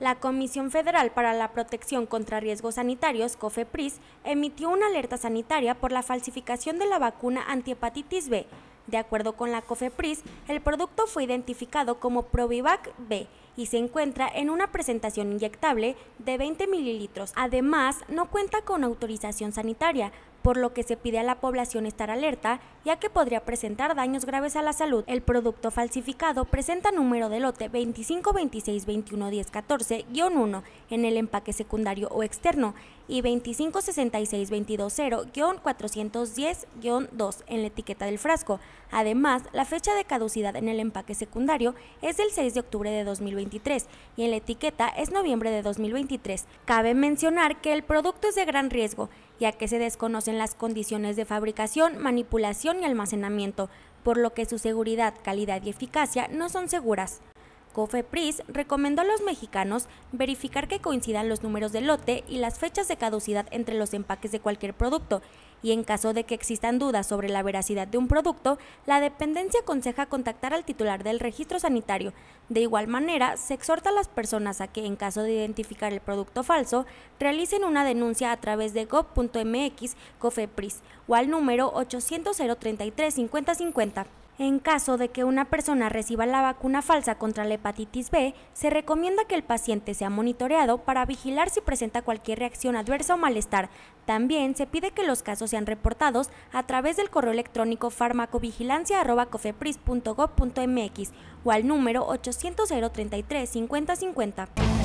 La Comisión Federal para la Protección contra Riesgos Sanitarios, COFEPRIS, emitió una alerta sanitaria por la falsificación de la vacuna antihepatitis B. De acuerdo con la COFEPRIS, el producto fue identificado como Provivac B y se encuentra en una presentación inyectable de 20 mililitros. Además, no cuenta con autorización sanitaria, por lo que se pide a la población estar alerta, ya que podría presentar daños graves a la salud. El producto falsificado presenta número de lote 2526211014 1 en el empaque secundario o externo y 2566220 410 2 en la etiqueta del frasco. Además, la fecha de caducidad en el empaque secundario es del 6 de octubre de 2023 y en la etiqueta es noviembre de 2023. Cabe mencionar que el producto es de gran riesgo, ya que se desconoce las condiciones de fabricación, manipulación y almacenamiento, por lo que su seguridad, calidad y eficacia no son seguras. COFEPRIS recomendó a los mexicanos verificar que coincidan los números de lote y las fechas de caducidad entre los empaques de cualquier producto, y en caso de que existan dudas sobre la veracidad de un producto, la dependencia aconseja contactar al titular del registro sanitario. De igual manera, se exhorta a las personas a que, en caso de identificar el producto falso, realicen una denuncia a través de gov.mx COFEPRIS o al número 800 033 5050. En caso de que una persona reciba la vacuna falsa contra la hepatitis B, se recomienda que el paciente sea monitoreado para vigilar si presenta cualquier reacción adversa o malestar. También se pide que los casos sean reportados a través del correo electrónico farmacovigilancia.cofepris.gov.mx o al número 800 33 5050.